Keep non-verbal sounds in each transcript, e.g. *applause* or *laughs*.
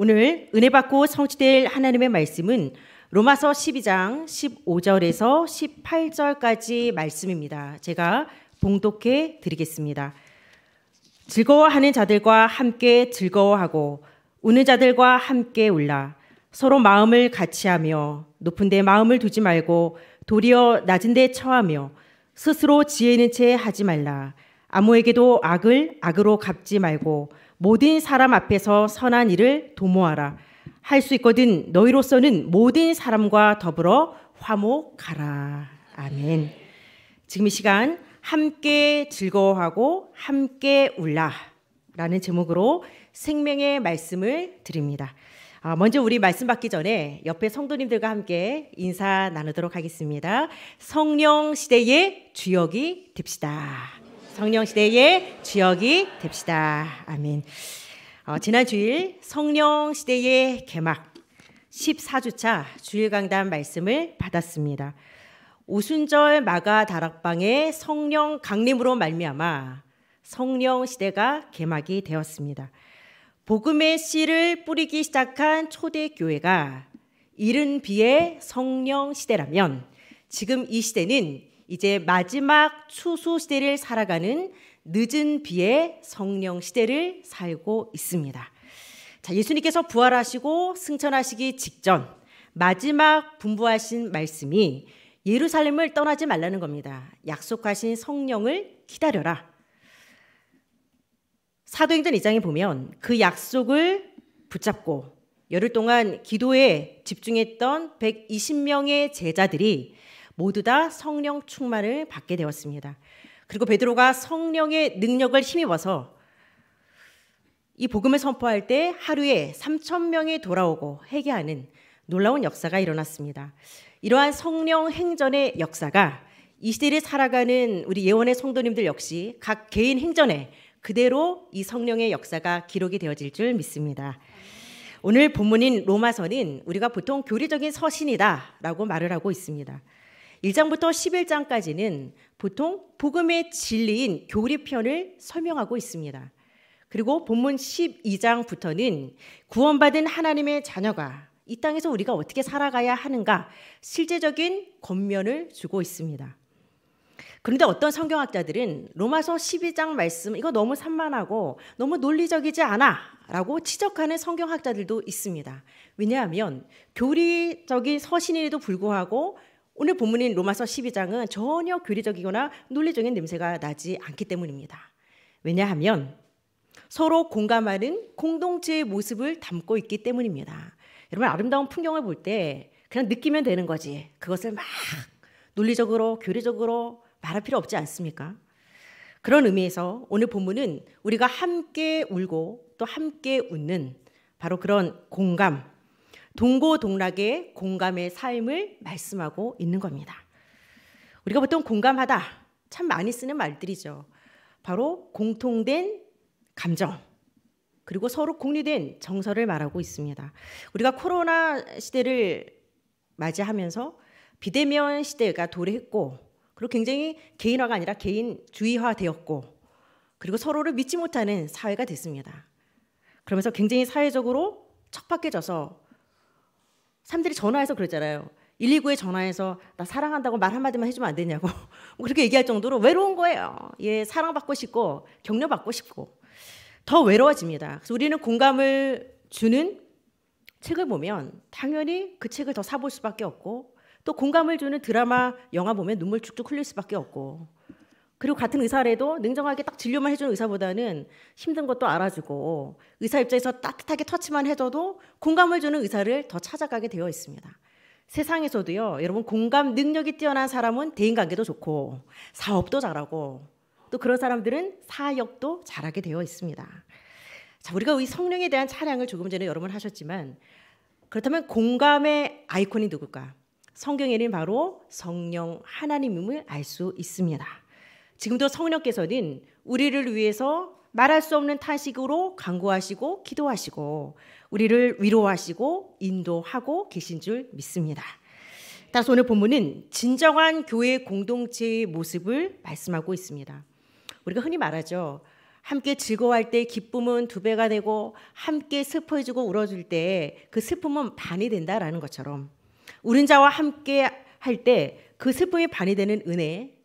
오늘 은혜 받고 성취될 하나님의 말씀은 로마서 12장 15절에서 18절까지 말씀입니다. 제가 봉독해 드리겠습니다. 즐거워하는 자들과 함께 즐거워하고 우는 자들과 함께 울라 서로 마음을 같이하며 높은 데 마음을 두지 말고 도리어 낮은 데 처하며 스스로 지혜 있는 채 하지 말라 아무에게도 악을 악으로 갚지 말고 모든 사람 앞에서 선한 일을 도모하라. 할 수 있거든 너희로서는 모든 사람과 더불어 화목하라. 아멘. 지금 이 시간 함께 즐거워하고 함께 울라. 라는 제목으로 생명의 말씀을 드립니다. 아, 먼저 우리 말씀 받기 전에 옆에 성도님들과 함께 인사 나누도록 하겠습니다. 성령 시대의 주역이 됩시다. 성령시대의 주역이 됩시다. 아멘. 어, 지난 주일 성령시대의 개막 14주차 주일 강단 말씀을 받았습니다. 오순절 마가 다락방의 성령 강림으로 말미암아 성령 시대가 개막이 되었습니다. 복음의 씨를 뿌리기 시작한 초대 교회가 이른 비의 성령 시대라면 지금 이 시대는 이제 마지막 추수 시대를 살아가는 늦은 비의 성령 시대를 살고 있습니다. 자, 예수님께서 부활하시고 승천하시기 직전 마지막 분부하신 말씀이 예루살렘을 떠나지 말라는 겁니다. 약속하신 성령을 기다려라. 사도행전 2장에 보면 그 약속을 붙잡고 열흘 동안 기도에 집중했던 120명의 제자들이 모두 다 성령 충만을 받게 되었습니다. 그리고 베드로가 성령의 능력을 힘입어서 이 복음을 선포할 때 하루에 3천 명이 돌아오고 회개하는 놀라운 역사가 일어났습니다. 이러한 성령 행전의 역사가 이 시대를 살아가는 우리 예원의 성도님들 역시 각 개인 행전에 그대로 이 성령의 역사가 기록이 되어질 줄 믿습니다. 오늘 본문인 로마서는 우리가 보통 교리적인 서신이다라고 말을 하고 있습니다. 1장부터 11장까지는 보통 복음의 진리인 교리편을 설명하고 있습니다. 그리고 본문 12장부터는 구원받은 하나님의 자녀가 이 땅에서 우리가 어떻게 살아가야 하는가 실제적인 권면을 주고 있습니다. 그런데 어떤 성경학자들은 로마서 12장 말씀 이거 너무 산만하고 너무 논리적이지 않아라고 지적하는 성경학자들도 있습니다. 왜냐하면 교리적인 서신에도 불구하고 오늘 본문인 로마서 12장은 전혀 교리적이거나 논리적인 냄새가 나지 않기 때문입니다. 왜냐하면 서로 공감하는 공동체의 모습을 담고 있기 때문입니다. 여러분 아름다운 풍경을 볼 때 그냥 느끼면 되는 거지. 그것을 막 논리적으로 교리적으로 말할 필요 없지 않습니까? 그런 의미에서 오늘 본문은 우리가 함께 울고 또 함께 웃는 바로 그런 공감, 동고동락의 공감의 삶을 말씀하고 있는 겁니다. 우리가 보통 공감하다 참 많이 쓰는 말들이죠. 바로 공통된 감정 그리고 서로 공유된 정서를 말하고 있습니다. 우리가 코로나 시대를 맞이하면서 비대면 시대가 도래했고 그리고 굉장히 개인화가 아니라 개인주의화 되었고 그리고 서로를 믿지 못하는 사회가 됐습니다. 그러면서 굉장히 사회적으로 척박해져서 사람들이 전화해서 그랬잖아요. 119에 전화해서 나 사랑한다고 말 한마디만 해주면 안 되냐고 *laughs* 뭐 그렇게 얘기할 정도로 외로운 거예요. 예, 사랑받고 싶고 격려받고 싶고 더 외로워집니다. 그래서 우리는 공감을 주는 책을 보면 당연히 그 책을 더 사볼 수밖에 없고 또 공감을 주는 드라마, 영화 보면 눈물 쭉쭉 흘릴 수밖에 없고 그리고 같은 의사라도 냉정하게 딱 진료만 해주는 의사보다는 힘든 것도 알아주고 의사 입장에서 따뜻하게 터치만 해줘도 공감을 주는 의사를 더 찾아가게 되어 있습니다. 세상에서도요, 여러분 공감 능력이 뛰어난 사람은 대인관계도 좋고 사업도 잘하고 또 그런 사람들은 사역도 잘하게 되어 있습니다. 자, 우리가 이 성령에 대한 차량을 조금 전에 여러분 하셨지만 그렇다면 공감의 아이콘이 누굴까? 성경에는 바로 성령 하나님임을 알 수 있습니다. 지금도 성령께서는 우리를 위해서 말할 수 없는 탄식으로 강구하시고 기도하시고 우리를 위로하시고 인도하고 계신 줄 믿습니다. 따라서 오늘 본문은 진정한 교회 공동체의 모습을 말씀하고 있습니다. 우리가 흔히 말하죠. 함께 즐거워할 때 기쁨은 두 배가 되고 함께 슬퍼해주고 울어줄 때 그 슬픔은 반이 된다라는 것처럼 우는 자와 함께 할 때 그 슬픔이 반이 되는 은혜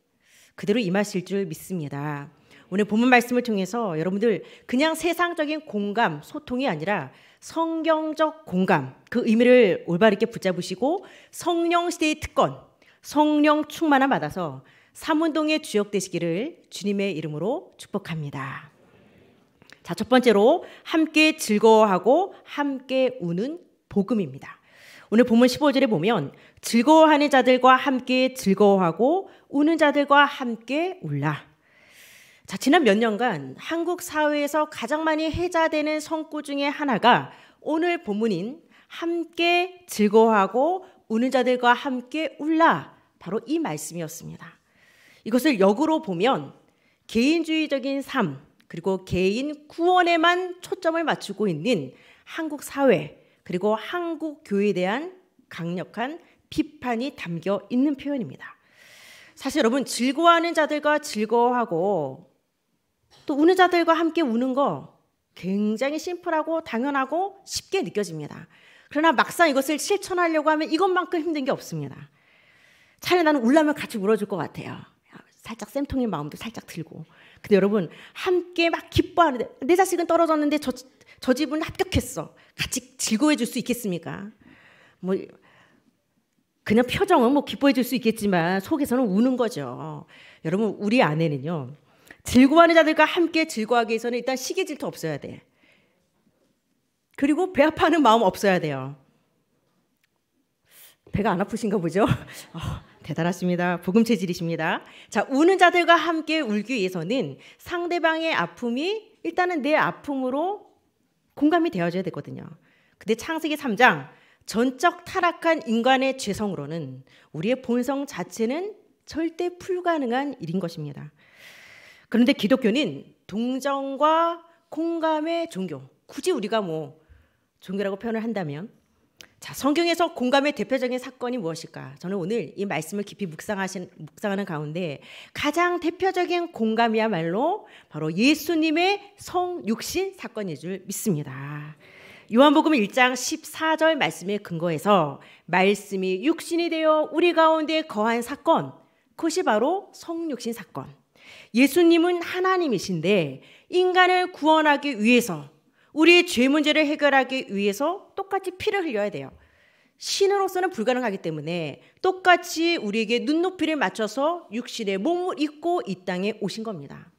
그대로 임하실 줄 믿습니다. 오늘 본문 말씀을 통해서 여러분들 그냥 세상적인 공감, 소통이 아니라 성경적 공감, 그 의미를 올바르게 붙잡으시고 성령 시대의 특권, 성령 충만함 받아서 삼운동의 주역 되시기를 주님의 이름으로 축복합니다. 자, 첫 번째로 함께 즐거워하고 함께 우는 복음입니다. 오늘 본문 15절에 보면 즐거워하는 자들과 함께 즐거워하고 우는 자들과 함께 울라. 자, 지난 몇 년간 한국 사회에서 가장 많이 해자되는 성구 중의 하나가 오늘 본문인 함께 즐거워하고 우는 자들과 함께 울라. 바로 이 말씀이었습니다. 이것을 역으로 보면 개인주의적인 삶, 그리고 개인 구원에만 초점을 맞추고 있는 한국 사회, 그리고 한국 교회에 대한 강력한 비판이 담겨 있는 표현입니다. 사실 여러분 즐거워하는 자들과 즐거워하고 또 우는 자들과 함께 우는 거 굉장히 심플하고 당연하고 쉽게 느껴집니다. 그러나 막상 이것을 실천하려고 하면 이것만큼 힘든 게 없습니다. 차라리 나는 울라면 같이 울어줄 것 같아요. 살짝 쌤통인 마음도 살짝 들고. 근데 여러분 함께 막 기뻐하는데 내 자식은 떨어졌는데 저, 저 집은 합격했어. 같이 즐거워해 줄 수 있겠습니까? 뭐 그냥 표정은 뭐 기뻐해 줄 수 있겠지만 속에서는 우는 거죠. 여러분 우리 아내는요. 즐거워하는 자들과 함께 즐거워하기 위해서는 일단 시계 질투 없어야 돼. 그리고 배 아파하는 마음 없어야 돼요. 배가 안 아프신가 보죠? *laughs* 어, 대단하십니다. 복음 체질이십니다. 자, 우는 자들과 함께 울기 위해서는 상대방의 아픔이 일단은 내 아픔으로 공감이 되어져야 되거든요. 근데 창세기 3장 전적 타락한 인간의 죄성으로는 우리의 본성 자체는 절대 불가능한 일인 것입니다. 그런데 기독교는 동정과 공감의 종교, 굳이 우리가 뭐 종교라고 표현을 한다면 자, 성경에서 공감의 대표적인 사건이 무엇일까? 저는 오늘 이 말씀을 깊이 묵상하신, 묵상하는 가운데 가장 대표적인 공감이야말로 바로 예수님의 성육신 사건일 줄 믿습니다. 요한복음 1장 14절 말씀에 근거해서 말씀이 육신이 되어 우리 가운데 거한 사건, 그것이 바로 성육신 사건. 예수님은 하나님이신데 인간을 구원하기 위해서 우리의 죄 문제를 해결하기 위해서 똑같이 피를 흘려야 돼요. 신으로서는 불가능하기 때문에 똑같이 우리에게 눈높이를 맞춰서 육신의 몸을 입고 이 땅에 오신 겁니다.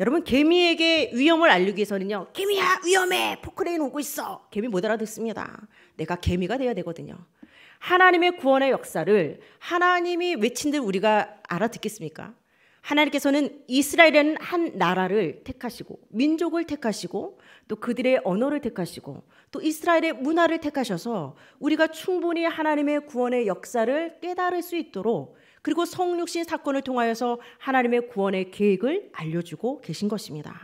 여러분 개미에게 위험을 알리기 위해서는요. 개미야 위험해. 포크레인 오고 있어. 개미 못 알아듣습니다. 내가 개미가 돼야 되거든요. 하나님의 구원의 역사를 하나님이 외친 듯 우리가 알아듣겠습니까? 하나님께서는 이스라엘이라는 한 나라를 택하시고 민족을 택하시고 또 그들의 언어를 택하시고 또 이스라엘의 문화를 택하셔서 우리가 충분히 하나님의 구원의 역사를 깨달을 수 있도록 그리고 성육신 사건을 통하여서 하나님의 구원의 계획을 알려주고 계신 것입니다.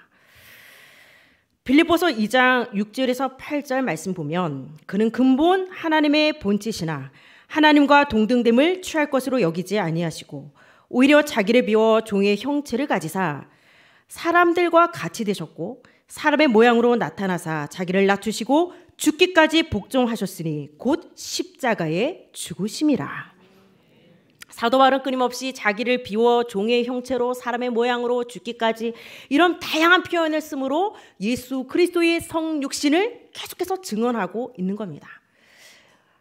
빌립보서 2장 6절에서 8절 말씀 보면 그는 근본 하나님의 본체시나 하나님과 동등됨을 취할 것으로 여기지 아니하시고 오히려 자기를 비워 종의 형체를 가지사 사람들과 같이 되셨고 사람의 모양으로 나타나사 자기를 낮추시고 죽기까지 복종하셨으니 곧 십자가에 죽으심이라. 사도 바은 끊임없이 자기를 비워 종의 형체로 사람의 모양으로 죽기까지 이런 다양한 표현을 쓰므로 예수 그리스도의 성육신을 계속해서 증언하고 있는 겁니다.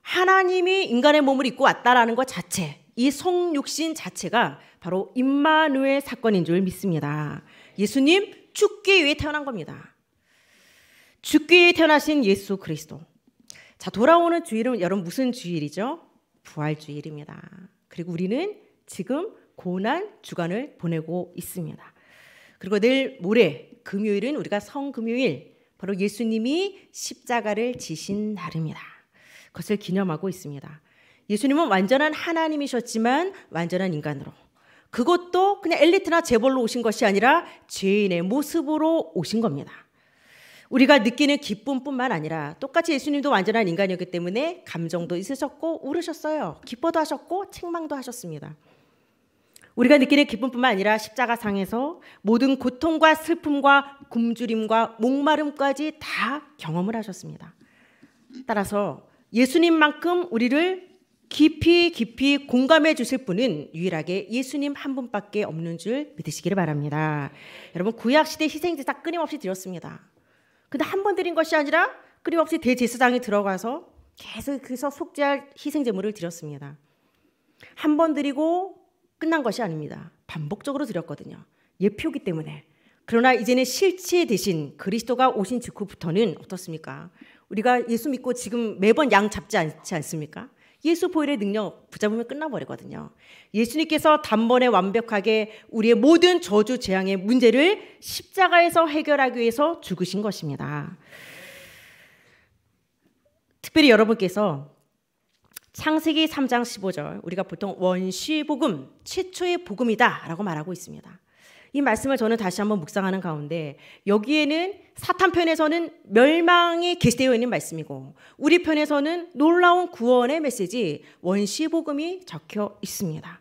하나님이 인간의 몸을 입고 왔다라는 것 자체, 이 성육신 자체가 바로 임마누엘 사건인 줄 믿습니다. 예수님 죽기 위해 태어난 겁니다. 죽기 위해 태어나신 예수 그리스도. 자, 돌아오는 주일은 여러분 무슨 주일이죠? 부활 주일입니다. 그리고 우리는 지금 고난 주간을 보내고 있습니다. 그리고 내일 모레 금요일은 우리가 성금요일 바로 예수님이 십자가를 지신 날입니다. 그것을 기념하고 있습니다. 예수님은 완전한 하나님이셨지만 완전한 인간으로 그것도 그냥 엘리트나 재벌로 오신 것이 아니라 죄인의 모습으로 오신 겁니다. 우리가 느끼는 기쁨뿐만 아니라 똑같이 예수님도 완전한 인간이었기 때문에 감정도 있으셨고 울으셨어요. 기뻐도 하셨고 책망도 하셨습니다. 우리가 느끼는 기쁨뿐만 아니라 십자가상에서 모든 고통과 슬픔과 굶주림과 목마름까지 다 경험을 하셨습니다. 따라서 예수님만큼 우리를 깊이 깊이 공감해 주실 분은 유일하게 예수님 한 분밖에 없는 줄 믿으시기를 바랍니다. 여러분 구약 시대 희생제사 끊임없이 드렸습니다. 근데 한 번 드린 것이 아니라 끊임없이 대제사장이 들어가서 계속해서 속죄할 희생 제물을 드렸습니다. 한 번 드리고 끝난 것이 아닙니다. 반복적으로 드렸거든요. 예표기 때문에. 그러나 이제는 실체 대신 그리스도가 오신 직후부터는 어떻습니까? 우리가 예수 믿고 지금 매번 양 잡지 않지 않습니까? 예수 보혈의 능력 붙잡으면 끝나버리거든요. 예수님께서 단번에 완벽하게 우리의 모든 저주 재앙의 문제를 십자가에서 해결하기 위해서 죽으신 것입니다. 특별히 여러분께서 창세기 3장 15절 우리가 보통 원시 복음, 최초의 복음이다라고 말하고 있습니다. 이 말씀을 저는 다시 한번 묵상하는 가운데 여기에는 사탄 편에서는 멸망이 계시되어 있는 말씀이고 우리 편에서는 놀라운 구원의 메시지 원시 복음이 적혀 있습니다.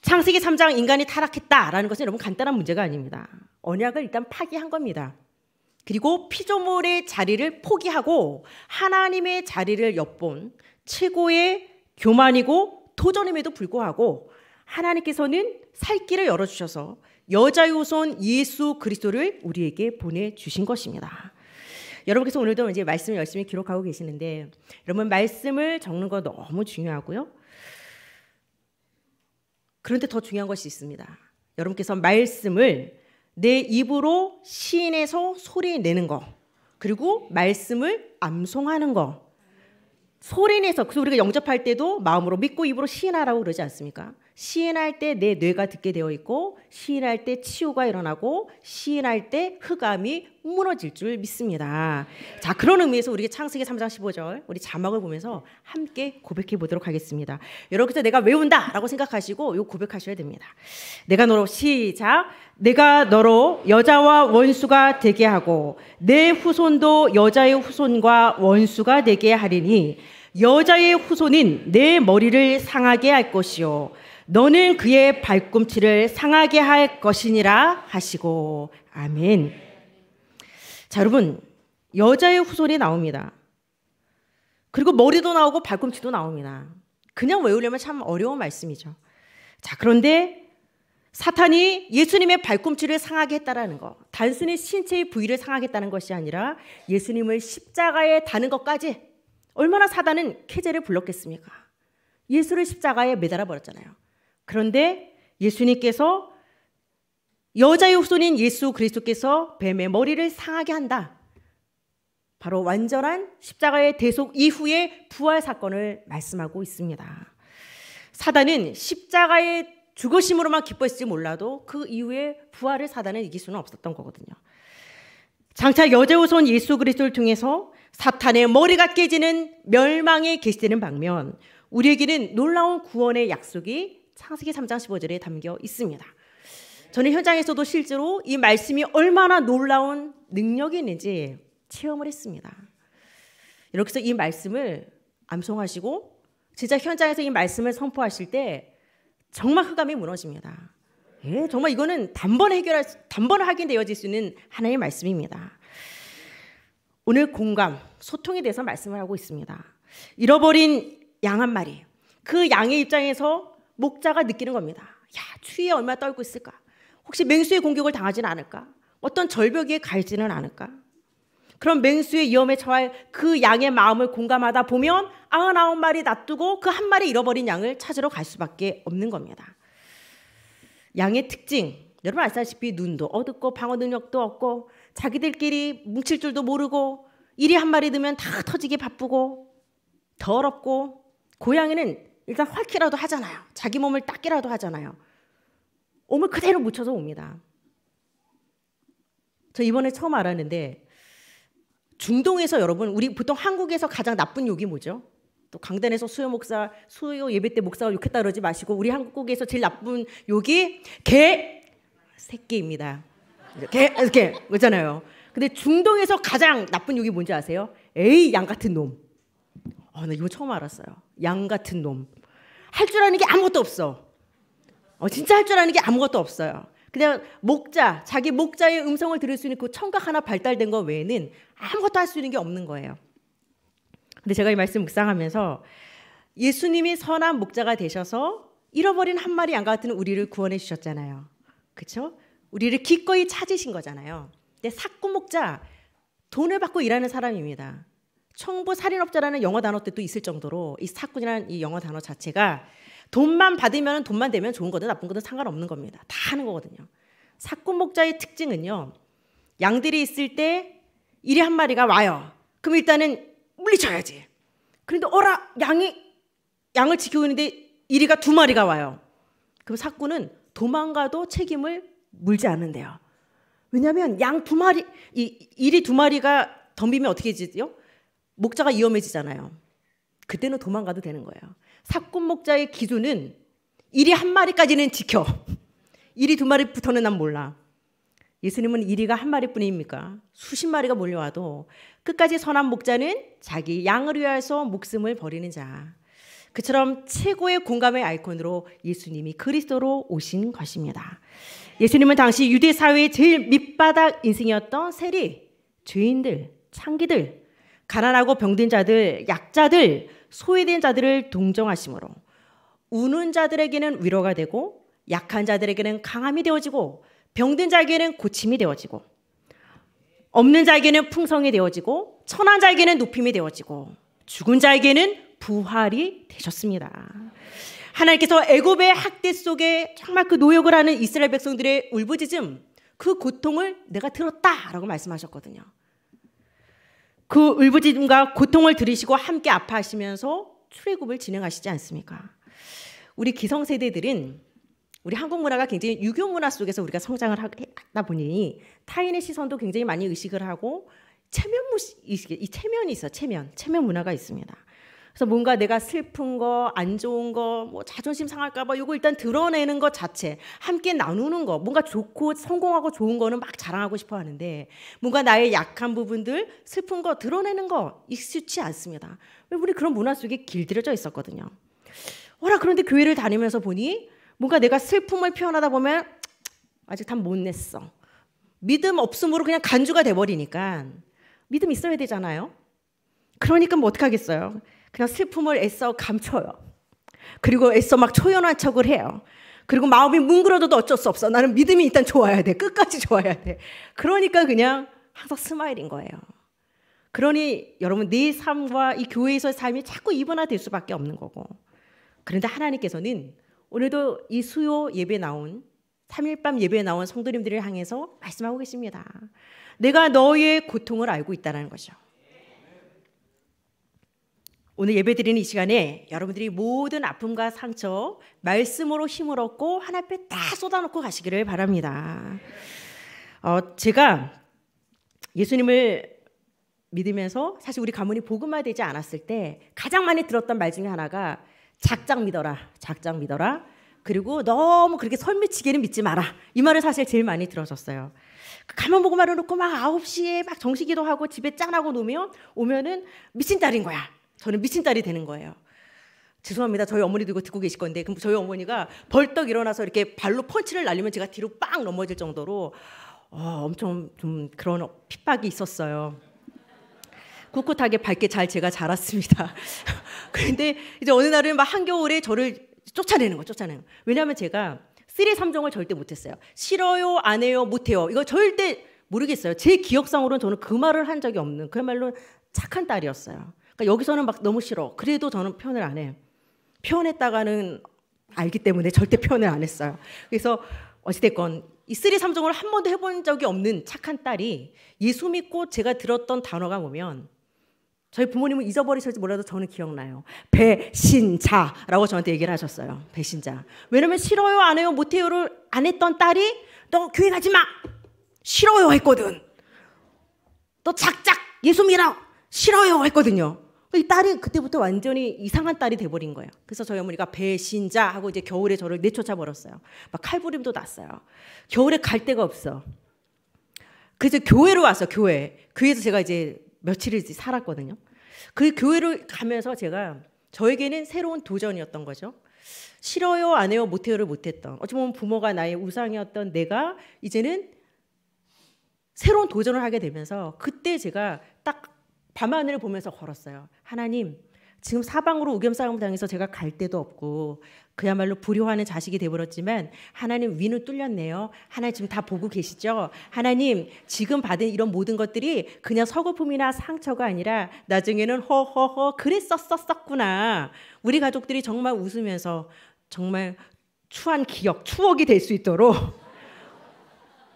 창세기 3장 인간이 타락했다라는 것은 여러분 간단한 문제가 아닙니다. 언약을 일단 파기한 겁니다. 그리고 피조물의 자리를 포기하고 하나님의 자리를 엿본 최고의 교만이고 도전임에도 불구하고 하나님께서는 살 길을 열어주셔서 여자요손 예수 그리스도를 우리에게 보내주신 것입니다. 여러분께서 오늘도 이제 말씀을 열심히 기록하고 계시는데 여러분 말씀을 적는 거 너무 중요하고요. 그런데 더 중요한 것이 있습니다. 여러분께서 말씀을 내 입으로 시인해서 소리 내는 거 그리고 말씀을 암송하는 거 소리내서 그래서 우리가 영접할 때도 마음으로 믿고 입으로 시인하라고 그러지 않습니까? 시인할 때 내 뇌가 듣게 되어 있고 시인할 때 치유가 일어나고 시인할 때 흑암이 무너질 줄 믿습니다. 자, 그런 의미에서 우리 창세기 3장 15절 우리 자막을 보면서 함께 고백해 보도록 하겠습니다. 여러분께서 내가 외운다라고 생각하시고 요 고백하셔야 됩니다. 내가 너로 시작. 내가 너로 여자와 원수가 되게 하고 내 후손도 여자의 후손과 원수가 되게 하리니 여자의 후손인 내 머리를 상하게 할 것이요 너는 그의 발꿈치를 상하게 할 것이니라 하시고 아멘. 자, 여러분 여자의 후손이 나옵니다. 그리고 머리도 나오고 발꿈치도 나옵니다. 그냥 외우려면 참 어려운 말씀이죠. 자, 그런데 사탄이 예수님의 발꿈치를 상하게 했다라는 거. 단순히 신체의 부위를 상하겠다는 것이 아니라 예수님을 십자가에 다는 것까지 얼마나 사단은 쾌재를 불렀겠습니까? 예수를 십자가에 매달아 버렸잖아요. 그런데 예수님께서 여자의 후손인 예수 그리스도께서 뱀의 머리를 상하게 한다. 바로 완전한 십자가의 대속 이후의 부활 사건을 말씀하고 있습니다. 사단은 십자가의 죽으심으로만 기뻐했을지 몰라도 그 이후에 부활을 사단은 이길 수는 없었던 거거든요. 장차 여제후손 예수 그리스도를 통해서 사탄의 머리가 깨지는 멸망에 계시되는 반면 우리에게는 놀라운 구원의 약속이 창세기 3장 15절에 담겨 있습니다. 저는 현장에서도 실제로 이 말씀이 얼마나 놀라운 능력이 있는지 체험을 했습니다. 이렇게 서이 말씀을 암송하시고 진짜 현장에서 이 말씀을 선포하실 때 정말 흑암이 무너집니다. 예, 정말 이거는 단번에 해결할 단번에 확인되어질 수 있는 하나의 말씀입니다. 오늘 공감, 소통에 대해서 말씀을 하고 있습니다. 잃어버린 양 한 마리. 그 양의 입장에서 목자가 느끼는 겁니다. 야, 추위에 얼마나 떨고 있을까? 혹시 맹수의 공격을 당하진 않을까? 어떤 절벽에 갈지는 않을까? 그럼 맹수의 위험에 처할 그 양의 마음을 공감하다 보면 아흔아홉 마리 놔두고 그 한 마리 잃어버린 양을 찾으러 갈 수밖에 없는 겁니다. 양의 특징, 여러분 아시다시피 눈도 어둡고 방어 능력도 없고 자기들끼리 뭉칠 줄도 모르고 일이 한 마리 들면 다 터지게 바쁘고 더럽고 고양이는 일단 활히라도 하잖아요. 자기 몸을 닦기라도 하잖아요. 오을 그대로 묻혀서 옵니다. 저 이번에 처음 알았는데 중동에서 여러분 우리 보통 한국에서 가장 나쁜 욕이 뭐죠? 또 강단에서 수요 목사 수요 예배 때 목사가 욕했다 그러지 마시고 우리 한국에서 제일 나쁜 욕이 개 새끼입니다. 개 이렇게 그잖아요. 근데 중동에서 가장 나쁜 욕이 뭔지 아세요? 에이 양 같은 놈. 아나 어, 이거 처음 알았어요. 양 같은 놈. 할줄 아는 게 아무것도 없어. 어, 진짜 할 줄 아는 게 아무것도 없어요. 그냥 목자, 자기 목자의 음성을 들을 수 있는 그 청각 하나 발달된 것 외에는 아무것도 할 수 있는 게 없는 거예요. 근데 제가 이 말씀 묵상하면서 예수님이 선한 목자가 되셔서 잃어버린 한 마리 양 같은 우리를 구원해 주셨잖아요. 그렇죠? 우리를 기꺼이 찾으신 거잖아요. 근데 사꾸 목자 돈을 받고 일하는 사람입니다. 청부 살인업자라는 영어 단어 때도 있을 정도로 이 사건이라는 이 영어 단어 자체가 돈만 받으면 돈만 되면 좋은 거든 나쁜 거든 상관없는 겁니다. 다 하는 거거든요. 사꾼 목자의 특징은요. 양들이 있을 때 이리 한 마리가 와요. 그럼 일단은 물리쳐야지. 그런데 어라 양이 양을 지키고 있는데 이리가 두 마리가 와요. 그럼 사꾼은 도망가도 책임을 물지 않는데요. 왜냐하면 양 두 마리 이 일이 두 마리가 덤비면 어떻게 지요? 목자가 위험해지잖아요. 그때는 도망가도 되는 거예요. 사꾼 목자의 기준은 이리 한 마리까지는 지켜. 이리 두 마리부터는 난 몰라. 예수님은 이리가 한 마리뿐입니까? 수십 마리가 몰려와도 끝까지 선한 목자는 자기 양을 위하서 목숨을 버리는 자. 그처럼 최고의 공감의 아이콘으로 예수님이 그리스도로 오신 것입니다. 예수님은 당시 유대 사회의 제일 밑바닥 인생이었던 세리, 죄인들, 창기들, 가난하고 병든 자들, 약자들, 소외된 자들을 동정하심으로 우는 자들에게는 위로가 되고 약한 자들에게는 강함이 되어지고 병든 자에게는 고침이 되어지고 없는 자에게는 풍성이 되어지고 천한 자에게는 높임이 되어지고 죽은 자에게는 부활이 되셨습니다. 하나님께서 애굽의 학대 속에 정말 그 노역을 하는 이스라엘 백성들의 울부짖음 그 고통을 내가 들었다라고 말씀하셨거든요. 그 울부짖음과 고통을 들으시고 함께 아파하시면서 출애굽을 진행하시지 않습니까? 우리 기성 세대들은 우리 한국 문화가 굉장히 유교 문화 속에서 우리가 성장을 하다 보니 타인의 시선도 굉장히 많이 의식을 하고 체면 무시 이 체면이 있어 체면 체면 문화가 있습니다. 그래서 뭔가 내가 슬픈 거, 안 좋은 거, 뭐 자존심 상할까 봐 이거 일단 드러내는 것 자체, 함께 나누는 거, 뭔가 좋고 성공하고 좋은 거는 막 자랑하고 싶어 하는데 뭔가 나의 약한 부분들, 슬픈 거 드러내는 거 익숙치 않습니다. 우리 그런 문화 속에 길들여져 있었거든요. 어라 그런데 교회를 다니면서 보니 뭔가 내가 슬픔을 표현하다 보면 아직 다 못 냈어. 믿음 없음으로 그냥 간주가 돼버리니까 믿음 있어야 되잖아요. 그러니까 뭐 어떡하겠어요. 그냥 슬픔을 애써 감춰요. 그리고 애써 막 초연한 척을 해요. 그리고 마음이 뭉그러져도 어쩔 수 없어. 나는 믿음이 일단 좋아야 돼. 끝까지 좋아야 돼. 그러니까 그냥 항상 스마일인 거예요. 그러니 여러분 내 네 삶과 이 교회에서의 삶이 자꾸 이분화될 수밖에 없는 거고. 그런데 하나님께서는 오늘도 이 수요 예배 나온 3일 밤 예배에 나온 성도님들을 향해서 말씀하고 계십니다. 내가 너의 고통을 알고 있다는 것이요. 오늘 예배드리는 이 시간에 여러분들이 모든 아픔과 상처 말씀으로 힘을 얻고 하나 앞에 다 쏟아놓고 가시기를 바랍니다. 어, 제가 예수님을 믿으면서 사실 우리 가문이 복음화되지 않았을 때 가장 많이 들었던 말 중에 하나가 작작 믿어라, 작작 믿어라. 그리고 너무 그렇게 설미치게는 믿지 마라. 이 말을 사실 제일 많이 들었었어요. 가만 보고 말해놓고 막 9시에 막 정시기도 하고 집에 짱하고 놓으면 오면은 미친 딸인 거야. 저는 미친 딸이 되는 거예요. 죄송합니다. 저희 어머니도 이거 듣고 계실 건데 저희 어머니가 벌떡 일어나서 이렇게 발로 펀치를 날리면 제가 뒤로 빵 넘어질 정도로 어, 엄청 좀 그런 핍박이 있었어요. 꿋꿋하게 밝게 잘 제가 자랐습니다. 그런데 *laughs* 이제 어느 날은 막 한겨울에 저를 쫓아내는 거 쫓아내는 거. 왜냐하면 제가 쓰레 삼정을 절대 못했어요. 싫어요, 안 해요, 못해요. 이거 절대 모르겠어요. 제 기억상으로는 저는 그 말을 한 적이 없는 그야말로 착한 딸이었어요. 그러니까 여기서는 막 너무 싫어. 그래도 저는 표현을 안 해. 표현했다가는 알기 때문에 절대 표현을 안 했어요. 그래서 어찌됐건 이 쓰리 삼종을 한 번도 해본 적이 없는 착한 딸이 예수 믿고 제가 들었던 단어가 보면 저희 부모님은 잊어버리실지 몰라도 저는 기억나요. 배신자라고 저한테 얘기를 하셨어요. 배신자. 왜냐면 싫어요, 안 해요, 못해요를 안 했던 딸이 너 교회 가지 마! 싫어요 했거든. 너 작작 예수 믿어! 싫어요 했거든요. 이 딸이 그때부터 완전히 이상한 딸이 돼버린 거예요. 그래서 저희 어머니가 배신자 하고 이제 겨울에 저를 내쫓아 버렸어요. 막 칼부림도 났어요. 겨울에 갈 데가 없어. 그래서 교회로 왔어 교회. 교회에서 제가 이제 며칠을 살았거든요. 그교회로 가면서 제가 저에게는 새로운 도전이었던 거죠. 싫어요, 안 해요, 못해요를 못했던. 어찌 보면 부모가 나의 우상이었던 내가 이제는 새로운 도전을 하게 되면서 그때 제가 딱 밤하늘을 보면서 걸었어요. 하나님, 지금 사방으로 우겸싸움 당해서 제가 갈 데도 없고 그야말로 불효하는 자식이 돼버렸지만 하나님 위는 뚫렸네요. 하나님 지금 다 보고 계시죠? 하나님 지금 받은 이런 모든 것들이 그냥 서거품이나 상처가 아니라 나중에는 허허허 그랬었었었구나. 우리 가족들이 정말 웃으면서 정말 추한 기억, 추억이 될 수 있도록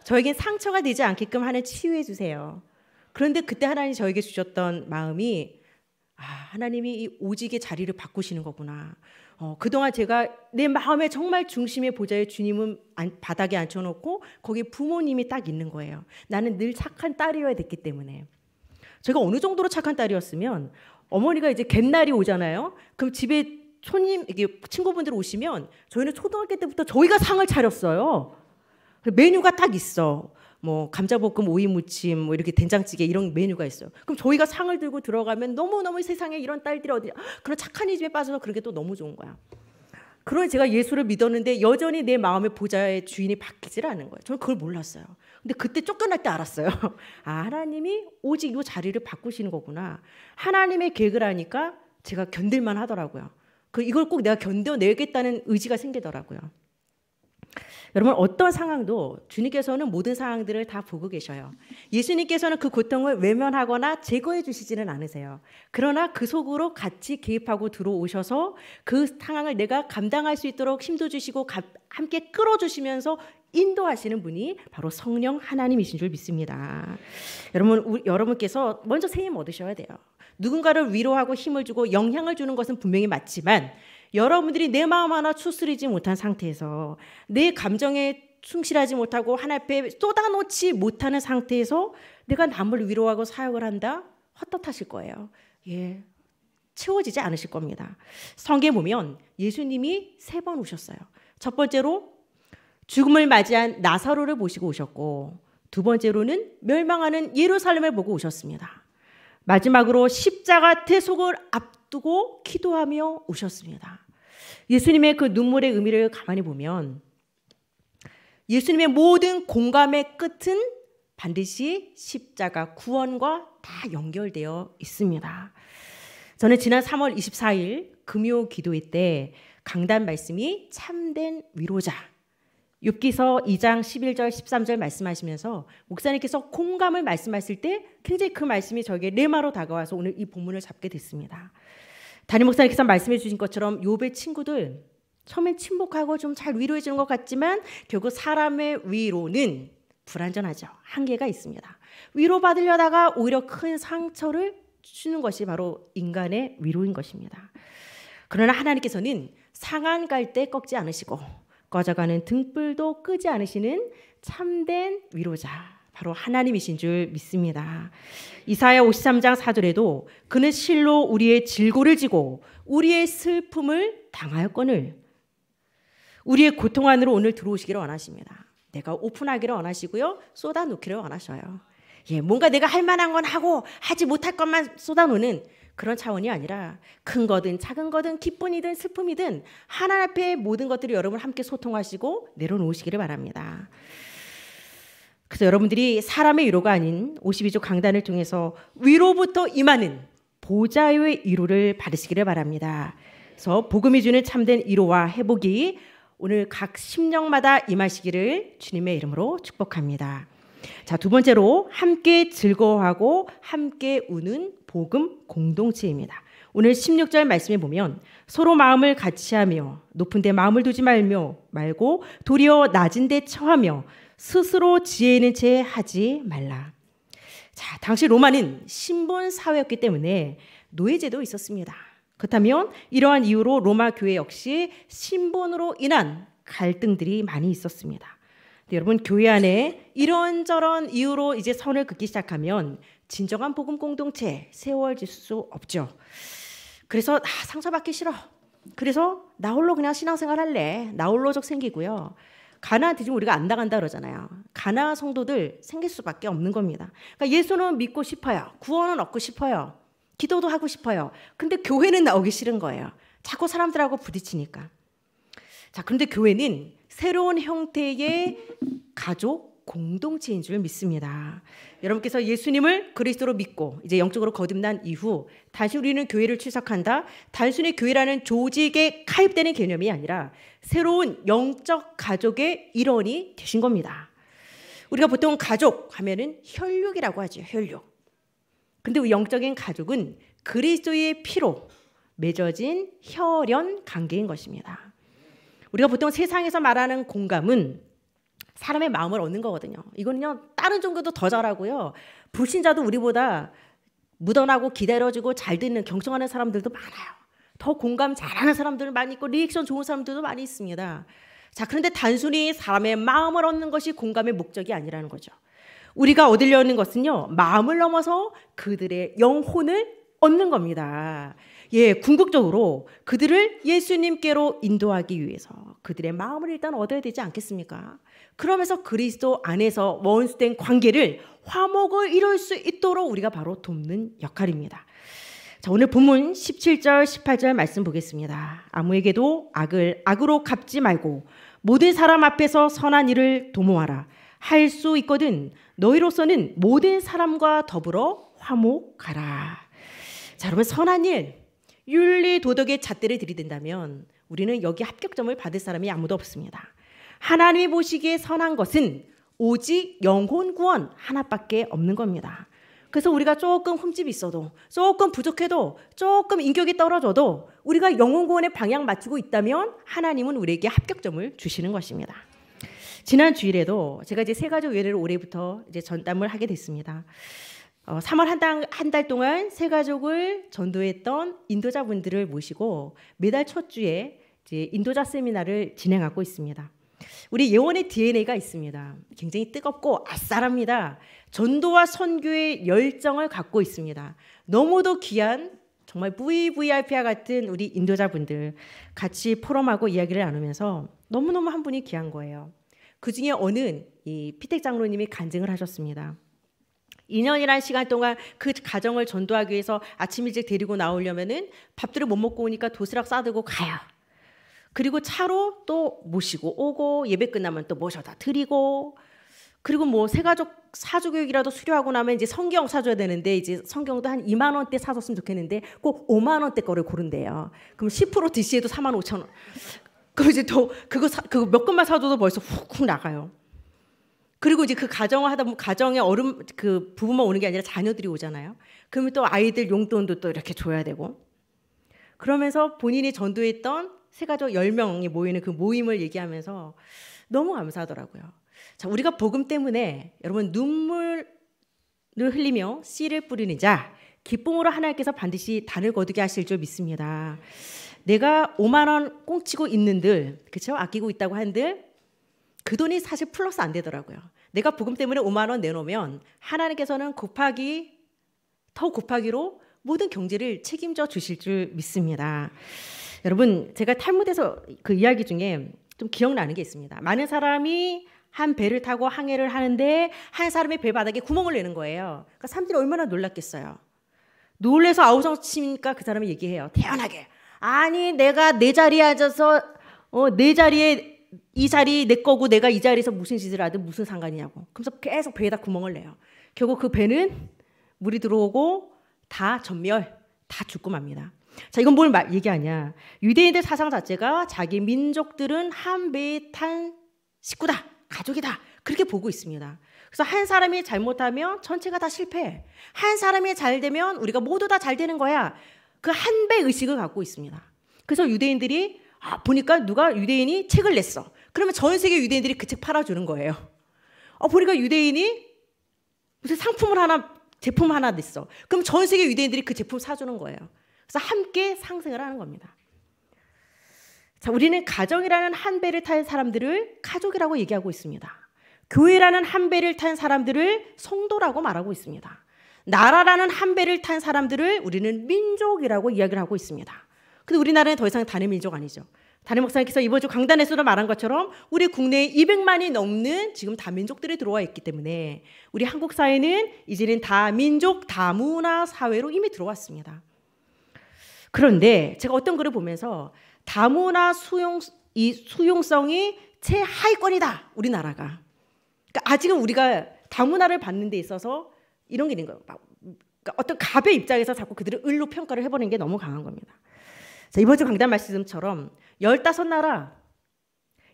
저에겐 상처가 되지 않게끔 하는 치유해 주세요. 그런데 그때 하나님 저에게 주셨던 마음이 아, 하나님이 이 오직의 자리를 바꾸시는 거구나. 어, 그동안 제가 내 마음의 정말 중심의 보좌에 주님은 안, 바닥에 앉혀놓고 거기에 부모님이 딱 있는 거예요. 나는 늘 착한 딸이어야 됐기 때문에. 제가 어느 정도로 착한 딸이었으면 어머니가 이제 갯날이 오잖아요. 그럼 집에 손님, 이게 친구분들 오시면 저희는 초등학교 때부터 저희가 상을 차렸어요. 메뉴가 딱 있어. 뭐 감자볶음, 오이무침, 뭐 이렇게 된장찌개 이런 메뉴가 있어요. 그럼 저희가 상을 들고 들어가면 너무너무 세상에 이런 딸들이 어디 그런 착한 이 집에 빠져서 그런 게 또 너무 좋은 거야. 그런 제가 예수를 믿었는데 여전히 내 마음의 보좌의 주인이 바뀌질 않은 거예요. 저는 그걸 몰랐어요. 근데 그때 쫓겨날 때 알았어요. *laughs* 아, 하나님이 오직 이 자리를 바꾸시는 거구나. 하나님의 계획을하니까 제가 견딜만 하더라고요. 그 이걸 꼭 내가 견뎌내겠다는 의지가 생기더라고요. 여러분 어떤 상황도 주님께서는 모든 상황들을 다 보고 계셔요. 예수님께서는 그 고통을 외면하거나 제거해 주시지는 않으세요. 그러나 그 속으로 같이 개입하고 들어오셔서 그 상황을 내가 감당할 수 있도록 힘도 주시고 함께 끌어주시면서 인도하시는 분이 바로 성령 하나님이신 줄 믿습니다. 여러분 우 여러분께서 먼저 세임 얻으셔야 돼요. 누군가를 위로하고 힘을 주고 영향을 주는 것은 분명히 맞지만 여러분들이 내 마음 하나 추스리지 못한 상태에서 내 감정에 충실하지 못하고 하나님 앞에 쏟아놓지 못하는 상태에서 내가 남을 위로하고 사역을 한다? 헛헛하실 거예요. 예. 채워지지 않으실 겁니다. 성경에 보면 예수님이 세 번 오셨어요. 첫 번째로 죽음을 맞이한 나사로를 보시고 오셨고 두 번째로는 멸망하는 예루살렘을 보고 오셨습니다. 마지막으로 십자가 태속을 앞 앞두고 기도하며 오셨습니다. 예수님의 그 눈물의 의미를 가만히 보면 예수님의 모든 공감의 끝은 반드시 십자가 구원과 다 연결되어 있습니다. 저는 지난 3월 24일 금요 기도회 때 강단 말씀이 참된 위로자 욥기서 2장 11절 13절 말씀하시면서 목사님께서 공감을 말씀하실 때 굉장히 그 말씀이 저에게 레마로 다가와서 오늘 이 본문을 잡게 됐습니다. 담임 목사님께서 말씀해 주신 것처럼 욥의 친구들 처음엔 침묵하고 좀 잘 위로해 주는 것 같지만 결국 사람의 위로는 불완전하죠. 한계가 있습니다. 위로받으려다가 오히려 큰 상처를 주는 것이 바로 인간의 위로인 것입니다. 그러나 하나님께서는 상한 갈대 꺾지 않으시고 꺼져가는 등불도 끄지 않으시는 참된 위로자 바로 하나님이신 줄 믿습니다. 이사야 53장 4절에도 그는 실로 우리의 질고를 지고 우리의 슬픔을 당하였거늘 우리의 고통 안으로 오늘 들어오시기를 원하십니다. 내가 오픈하기를 원하시고요. 쏟아놓기를 원하셔요. 예, 뭔가 내가 할 만한 건 하고 하지 못할 것만 쏟아놓는 그런 차원이 아니라 큰 거든 작은 거든 기쁨이든 슬픔이든 하나님 앞에 모든 것들이 여러분 함께 소통하시고 내려놓으시기를 바랍니다. 그래서 여러분들이 사람의 위로가 아닌 52조 강단을 통해서 위로부터 임하는 보좌의 위로를 받으시기를 바랍니다. 그래서 복음이 주는 참된 위로와 회복이 오늘 각 심령마다 임하시기를 주님의 이름으로 축복합니다. 자, 두 번째로 함께 즐거워하고 함께 우는 복음 공동체입니다. 오늘 16절 말씀에 보면 서로 마음을 같이 하며 높은 데 마음을 두지 말며 말고 도리어 낮은 데 처하며 스스로 지혜 있는 채 하지 말라. 자, 당시 로마는 신분 사회였기 때문에 노예제도 있었습니다. 그렇다면 이러한 이유로 로마 교회 역시 신분으로 인한 갈등들이 많이 있었습니다. 여러분 교회 안에 이런저런 이유로 이제 선을 긋기 시작하면 진정한 복음 공동체 세워질 수 없죠. 그래서 아, 상처받기 싫어. 그래서 나 홀로 그냥 신앙생활 할래. 나 홀로적 생기고요. 가나 지금 우리가 안 나간다 그러잖아요. 가나 성도들 생길 수밖에 없는 겁니다. 그러니까 예수는 믿고 싶어요. 구원은 얻고 싶어요. 기도도 하고 싶어요. 근데 교회는 나오기 싫은 거예요. 자꾸 사람들하고 부딪히니까. 자, 그데 교회는 새로운 형태의 가족 공동체인 줄 믿습니다. 여러분께서 예수님을 그리스도로 믿고 이제 영적으로 거듭난 이후 다시 우리는 교회를 출석한다. 단순히 교회라는 조직에 가입되는 개념이 아니라 새로운 영적 가족의 일원이 되신 겁니다. 우리가 보통 가족 하면은 혈육이라고 하죠. 혈육. 근데 영적인 가족은 그리스도의 피로 맺어진 혈연 관계인 것입니다. 우리가 보통 세상에서 말하는 공감은 사람의 마음을 얻는 거거든요. 이거는요 다른 종교도 더 잘하고요. 불신자도 우리보다 묻어나고 기다려지고 잘 듣는 경청하는 사람들도 많아요. 더 공감 잘하는 사람들은 많이 있고 리액션 좋은 사람들도 많이 있습니다. 자 그런데 단순히 사람의 마음을 얻는 것이 공감의 목적이 아니라는 거죠. 우리가 얻으려는 것은요 마음을 넘어서 그들의 영혼을 얻는 겁니다. 예, 궁극적으로 그들을 예수님께로 인도하기 위해서 그들의 마음을 일단 얻어야 되지 않겠습니까? 그러면서 그리스도 안에서 원수된 관계를 화목을 이룰 수 있도록 우리가 바로 돕는 역할입니다. 자, 오늘 본문 17절, 18절 말씀 보겠습니다. 아무에게도 악을 악으로 갚지 말고 모든 사람 앞에서 선한 일을 도모하라. 할 수 있거든 너희로서는 모든 사람과 더불어 화목하라. 자, 여러분 선한 일 윤리 도덕의 잣대를 들이댄다면 우리는 여기 합격점을 받을 사람이 아무도 없습니다. 하나님이 보시기에 선한 것은 오직 영혼 구원 하나밖에 없는 겁니다. 그래서 우리가 조금 흠집이 있어도 조금 부족해도 조금 인격이 떨어져도 우리가 영혼 구원의 방향 맞추고 있다면 하나님은 우리에게 합격점을 주시는 것입니다. 지난 주일에도 제가 이제 세 가지 외래를 올해부터 이제 전담을 하게 됐습니다. 어, 3월 한달 한달 동안 세 가족을 전도했던 인도자분들을 모시고 매달 첫 주에 인도자 세미나를 진행하고 있습니다. 우리 예원의 DNA가 있습니다. 굉장히 뜨겁고 아싸랍니다. 전도와 선교의 열정을 갖고 있습니다. 너무도 귀한 정말 VVIP와 같은 우리 인도자분들 같이 포럼하고 이야기를 나누면서 너무너무 한 분이 귀한 거예요. 그 중에 어느 이 피택 장로님이 간증을 하셨습니다. 2년이란 시간 동안 그 가정을 전도하기 위해서 아침 일찍 데리고 나오려면은 밥들을 못 먹고 오니까 도시락 싸들고 가요. 그리고 차로 또 모시고 오고 예배 끝나면 또 모셔다 드리고 그리고 뭐 세가족 사주교육이라도 수료하고 나면 이제 성경 사줘야 되는데 이제 성경도 한 2만 원대 사줬으면 좋겠는데 꼭 5만 원대 거를 고른대요. 그럼 10% DC에도 4만 5천 원. 그럼 이제 또 그거 사, 그거 몇 건만 사줘도 벌써 훅 훅 나가요. 그리고 이제 그 가정을 하다 보면 가정에 어른 그 부부만 오는 게 아니라 자녀들이 오잖아요. 그러면 또 아이들 용돈도 또 이렇게 줘야 되고. 그러면서 본인이 전도했던 세 가족 열명이 모이는 그 모임을 얘기하면서 너무 감사하더라고요. 자, 우리가 복음 때문에 여러분 눈물을 흘리며 씨를 뿌리는 자 기쁨으로 하나님께서 반드시 단을 거두게 하실 줄 믿습니다. 내가 5만 원 꽁치고 있는들, 그렇죠? 아끼고 있다고 한들 그 돈이 사실 플러스 안 되더라고요. 내가 복음 때문에 5만 원 내놓으면 하나님께서는 곱하기 더 곱하기로 모든 경제를 책임져 주실 줄 믿습니다. 여러분 제가 탈무드에서 그 이야기 중에 좀 기억나는 게 있습니다. 많은 사람이 한 배를 타고 항해를 하는데 한 사람의 배 바닥에 구멍을 내는 거예요. 그러니까 사람들이 얼마나 놀랐겠어요. 놀래서 아우성 치니까 그 사람이 얘기해요. 태연하게. 아니 내가 내 자리에 앉아서 어, 내 자리에 이 자리 내 거고 내가 이 자리에서 무슨 짓을 하든 무슨 상관이냐고. 그러면서 계속 배에다 구멍을 내요. 결국 그 배는 물이 들어오고 다 전멸, 다 죽고 맙니다. 자, 이건 뭘 얘기하냐. 유대인들 사상 자체가 자기 민족들은 한 배에 탄 식구다, 가족이다. 그렇게 보고 있습니다. 그래서 한 사람이 잘못하면 전체가 다실패한 사람이 잘 되면 우리가 모두 다 잘 되는 거야. 그 한 배 의식을 갖고 있습니다. 그래서 유대인들이 아, 보니까 누가 유대인이 책을 냈어. 그러면 전 세계 유대인들이 그 책 팔아주는 거예요. 어, 보니까 유대인이 무슨 상품을 하나, 제품 하나 냈어. 그럼 전 세계 유대인들이 그 제품 사주는 거예요. 그래서 함께 상생을 하는 겁니다. 자, 우리는 가정이라는 한 배를 탄 사람들을 가족이라고 얘기하고 있습니다. 교회라는 한 배를 탄 사람들을 성도라고 말하고 있습니다. 나라라는 한 배를 탄 사람들을 우리는 민족이라고 이야기를 하고 있습니다. 근데 우리나라는 더 이상 단임 민족 아니죠. 단임 목사님께서 이번 주 강단에서도 말한 것처럼 우리 국내에 200만이 넘는 지금 다민족들이 들어와 있기 때문에 우리 한국 사회는 이제는 다민족 다문화 사회로 이미 들어왔습니다. 그런데 제가 어떤 글을 보면서 다문화 수용 이 수용성이 최하위권이다 우리나라가. 그러니까 아직은 우리가 다문화를 받는 데 있어서 이런 게 있는 거예요. 그러니까 어떤 갑의 입장에서 자꾸 그들을 을로 평가를 해버는게 너무 강한 겁니다. 자, 이번 주 강단 말씀처럼 15나라,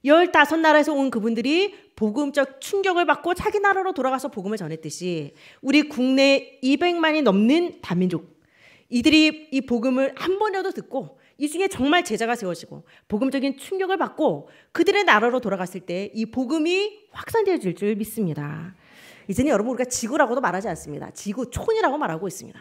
15나라에서 온 그분들이 복음적 충격을 받고 자기 나라로 돌아가서 복음을 전했듯이 우리 국내 200만이 넘는 다민족, 이들이 이 복음을 한 번이라도 듣고 이 중에 정말 제자가 세워지고 복음적인 충격을 받고 그들의 나라로 돌아갔을 때 이 복음이 확산되어질 줄 믿습니다. 이제는 여러분 우리가 지구라고도 말하지 않습니다. 지구촌이라고 말하고 있습니다.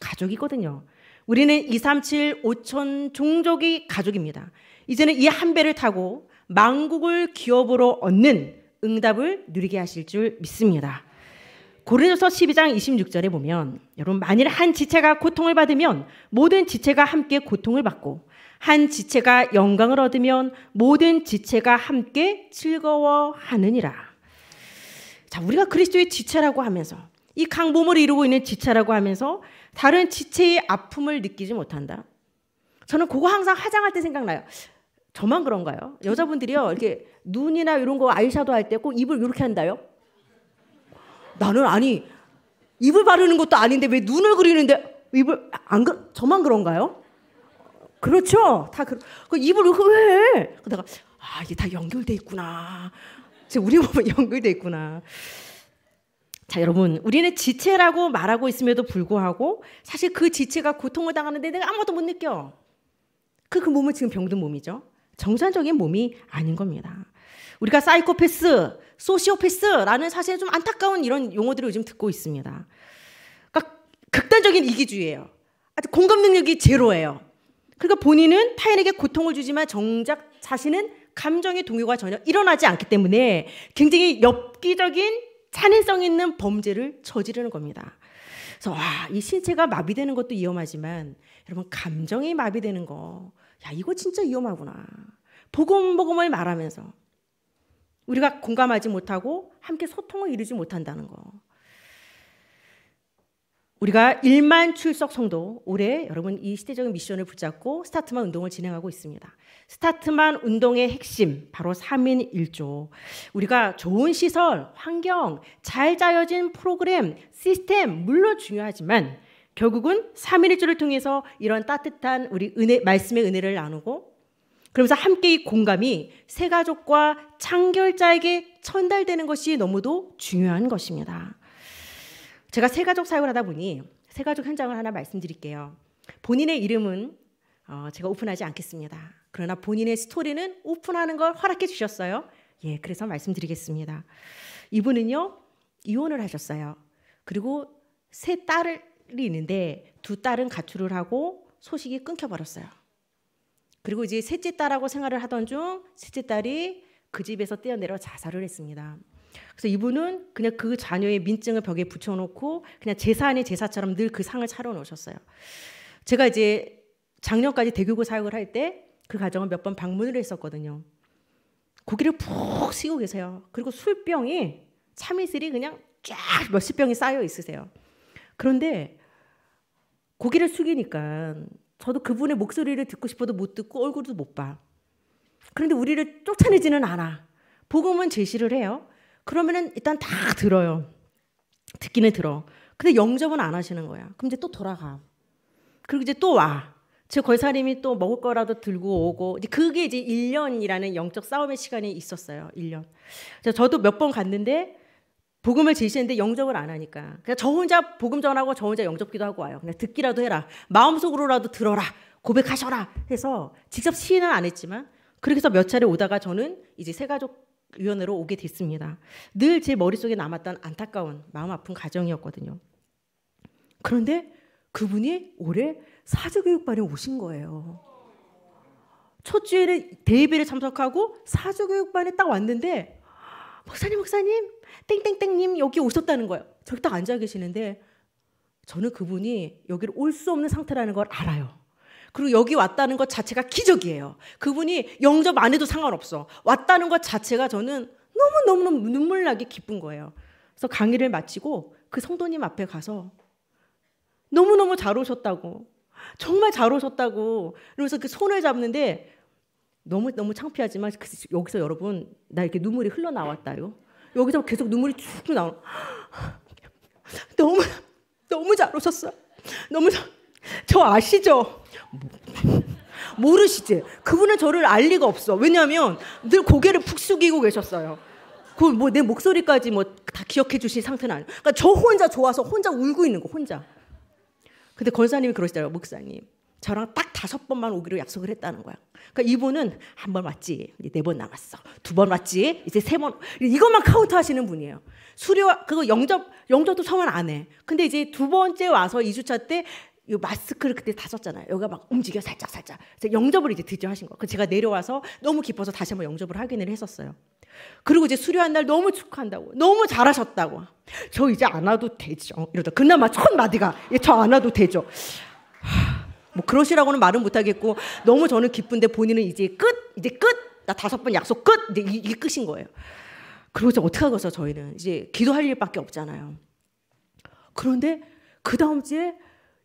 가족이거든요. 우리는 2, 3, 7, 5천 종족의 가족입니다. 이제는 이 한 배를 타고 망국을 기업으로 얻는 응답을 누리게 하실 줄 믿습니다. 고린도서 12장 26절에 보면 여러분 만일 한 지체가 고통을 받으면 모든 지체가 함께 고통을 받고 한 지체가 영광을 얻으면 모든 지체가 함께 즐거워하느니라. 자, 우리가 그리스도의 지체라고 하면서 이 강몸을 이루고 있는 지체라고 하면서 다른 지체의 아픔을 느끼지 못한다. 저는 그거 항상 화장할 때 생각나요. 저만 그런가요? 여자분들이요, 이렇게 눈이나 이런 거 아이섀도 할 때 꼭 입을 이렇게 한다요? 나는 아니, 입을 바르는 것도 아닌데 왜 눈을 그리는데 입을, 안, 그, 저만 그런가요? 그렇죠. 다 그, 그 입을 왜? 그러다가, 아, 이게 다 연결돼 있구나. 지금 우리 몸은 *laughs* 연결돼 있구나. 자, 여러분, 우리는 지체라고 말하고 있음에도 불구하고 사실 그 지체가 고통을 당하는데 내가 아무것도 못 느껴. 그, 그 몸은 지금 병든 몸이죠. 정상적인 몸이 아닌 겁니다. 우리가 사이코패스, 소시오패스라는 사실 좀 안타까운 이런 용어들을 요즘 듣고 있습니다. 그러니까 극단적인 이기주의예요. 아주 공감 능력이 제로예요. 그러니까 본인은 타인에게 고통을 주지만 정작 자신은 감정의 동요가 전혀 일어나지 않기 때문에 굉장히 엽기적인 잔인성 있는 범죄를 저지르는 겁니다. 그래서 와, 이 신체가 마비되는 것도 위험하지만 여러분 감정이 마비되는 거, 야 이거 진짜 위험하구나. 보금보금을 말하면서 우리가 공감하지 못하고 함께 소통을 이루지 못한다는 거. 우리가 1만 출석 성도 올해 여러분 이 시대적인 미션을 붙잡고 스타트만 운동을 진행하고 있습니다. 스타트만 운동의 핵심 바로 3인 1조. 우리가 좋은 시설, 환경, 잘 짜여진 프로그램, 시스템 물론 중요하지만 결국은 3인 1조를 통해서 이런 따뜻한 우리 은혜 말씀의 은혜를 나누고 그러면서 함께 이 공감이 새 가족과 창결자에게 전달되는 것이 너무도 중요한 것입니다. 제가 새 가족 사역을 하다 보니 새 가족 현장을 하나 말씀드릴게요. 본인의 이름은 어, 제가 오픈하지 않겠습니다. 그러나 본인의 스토리는 오픈하는 걸 허락해 주셨어요. 예, 그래서 말씀드리겠습니다. 이분은요, 이혼을 하셨어요. 그리고 세 딸이 있는데 두 딸은 가출을 하고 소식이 끊겨버렸어요. 그리고 이제 셋째 딸하고 생활을 하던 중 셋째 딸이 그 집에서 떼어내려 자살을 했습니다. 그래서 이분은 그냥 그 자녀의 민증을 벽에 붙여놓고 그냥 제사 안에 제사처럼 늘 그 상을 차려놓으셨어요. 제가 이제 작년까지 대교구 사역을 할 때 그 가정을 몇 번 방문을 했었거든요. 고기를 푹 쉬고 계세요. 그리고 술병이 참이슬이 그냥 쫙 몇십 병이 쌓여 있으세요. 그런데 고기를 숙이니까 저도 그분의 목소리를 듣고 싶어도 못 듣고 얼굴도 못 봐. 그런데 우리를 쫓아내지는 않아. 복음은 제시를 해요. 그러면은 일단 다 들어요. 듣기는 들어. 근데 영접은 안 하시는 거야. 그럼 이제 또 돌아가. 그리고 이제 또 와. 제 권사님이 또 먹을 거라도 들고 오고 이제 그게 이제 1년이라는 영적 싸움의 시간이 있었어요. 1년. 저도 몇 번 갔는데 복음을 제시했는데 영접을 안 하니까 그냥 저 혼자 복음 전하고 저 혼자 영접기도 하고 와요. 그냥 듣기라도 해라. 마음속으로라도 들어라. 고백하셔라. 해서 직접 시인은 안 했지만 그렇게 해서 몇 차례 오다가 저는 이제 새가족 위원으로 오게 됐습니다. 늘 제 머릿속에 남았던 안타까운 마음 아픈 가정이었거든요. 그런데 그분이 올해 사주교육반에 오신 거예요. 첫 주에는 대회를 참석하고 사주교육반에 딱 왔는데 목사님 목사님 땡땡땡님 여기 오셨다는 거예요. 저기 딱 앉아 계시는데 저는 그분이 여기를 올 수 없는 상태라는 걸 알아요. 그리고 여기 왔다는 것 자체가 기적이에요. 그분이 영접 안 해도 상관없어. 왔다는 것 자체가 저는 너무너무너무 눈물나게 기쁜 거예요. 그래서 강의를 마치고 그 성도님 앞에 가서 너무너무 잘 오셨다고 정말 잘 오셨다고 그러면서 그 손을 잡는데 너무 너무 창피하지만 그 여기서 여러분 나 이렇게 눈물이 흘러나왔다요. 여기서 계속 눈물이 쭉 나오. 너무 너무 잘 오셨어. 너무 저 아시죠? 모르시지. 그분은 저를 알 리가 없어. 왜냐하면 늘 고개를 푹 숙이고 계셨어요. 그 뭐 내 목소리까지 뭐 다 기억해 주신 상태는 아니에요. 그러니까 저 혼자 좋아서 혼자 울고 있는 거 혼자. 근데 권사님이 그러시더라고요. 목사님. 저랑 딱 다섯 번만 오기로 약속을 했다는 거야. 그러니까 이분은 한 번 왔지, 이제 네번 남았어. 두 번 왔지, 이제 세 번. 이것만 카운트 하시는 분이에요. 수료, 그거 영접, 영접도 성원 안 해. 근데 이제 두 번째 와서 2주차때 이 마스크를 그때 다 썼잖아요. 여기가 막 움직여 살짝 살짝. 영접을 이제 드디어 하신 거예요. 그 제가 내려와서 너무 기뻐서 다시 한번 영접을 확인을 했었어요. 그리고 이제 수료한 날 너무 축하한다고. 너무 잘하셨다고. 저 이제 안 와도 되죠. 이러다. 그나마 첫 마디가. 예, 저안 와도 되죠. 뭐 그러시라고는 말은 못하겠고 너무 저는 기쁜데 본인은 이제 끝 이제 끝 나 다섯 번 약속 끝 이제 이게 끝인 거예요. 그리고 이제 어떻게 하겠어 저희는 이제 기도할 일밖에 없잖아요. 그런데 그 다음 주에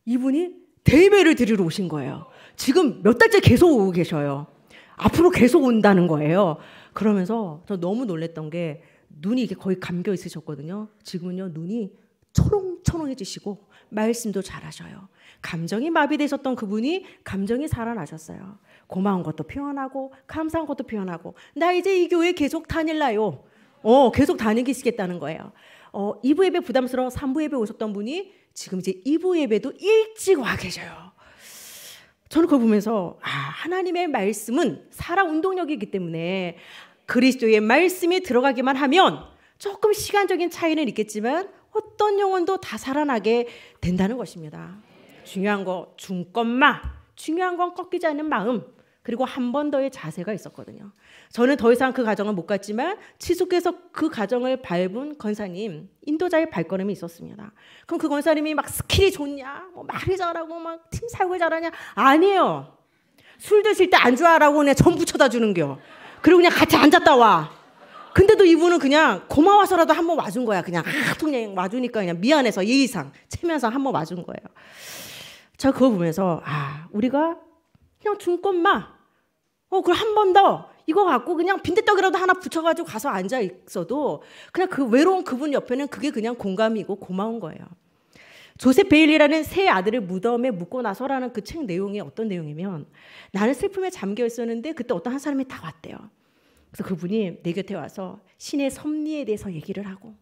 이분이 대회를 드리러 오신 거예요. 지금 몇 달째 계속 오고 계셔요. 앞으로 계속 온다는 거예요. 그러면서 저 너무 놀랬던 게 눈이 이게 거의 감겨 있으셨거든요. 지금은요 눈이 초롱초롱해지시고 말씀도 잘하셔요. 감정이 마비되셨던 그분이 감정이 살아나셨어요. 고마운 것도 표현하고 감사한 것도 표현하고 나 이제 이 교회 계속 다닐라요. 어 계속 다니시겠다는 거예요. 어 2부 예배 부담스러워 3부 예배 오셨던 분이 지금 이제 2부 예배도 일찍 와 계셔요. 저는 그걸 보면서 아, 하나님의 말씀은 살아 운동력이기 때문에 그리스도의 말씀이 들어가기만 하면 조금 시간적인 차이는 있겠지만 어떤 영혼도 다 살아나게 된다는 것입니다. 중요한 거 중건마 중요한 건 꺾이지 않는 마음 그리고 한 번 더의 자세가 있었거든요. 저는 더 이상 그 가정을 못 갔지만 치수해서그 가정을 밟은 권사님, 인도자의 발걸음이 있었습니다. 그럼 그 권사님이 막 스킬이 좋냐, 뭐 말이 잘하고 막 팀 사역을 잘하냐? 아니에요. 술 드실 때 안주하라고 그냥 전부 쳐다 주는겨. 그리고 그냥 같이 앉았다 와. 근데도 이분은 그냥 고마워서라도 한 번 와준 거야. 그냥 하도 아, 그냥 와주니까 그냥 미안해서 예의상, 채면서한 번 와준 거예요. 저 그거 보면서, 아, 우리가 그냥 준 것만 어, 그럼 한 번 더. 이거 갖고 그냥 빈대떡이라도 하나 붙여가지고 가서 앉아 있어도 그냥 그 외로운 그분 옆에는 그게 그냥 공감이고 고마운 거예요. 조셉 베일리라는 세 아들을 무덤에 묻고 나서라는 그 책 내용이 어떤 내용이면 나는 슬픔에 잠겨 있었는데 그때 어떤 한 사람이 다 왔대요. 그래서 그분이 내 곁에 와서 신의 섭리에 대해서 얘기를 하고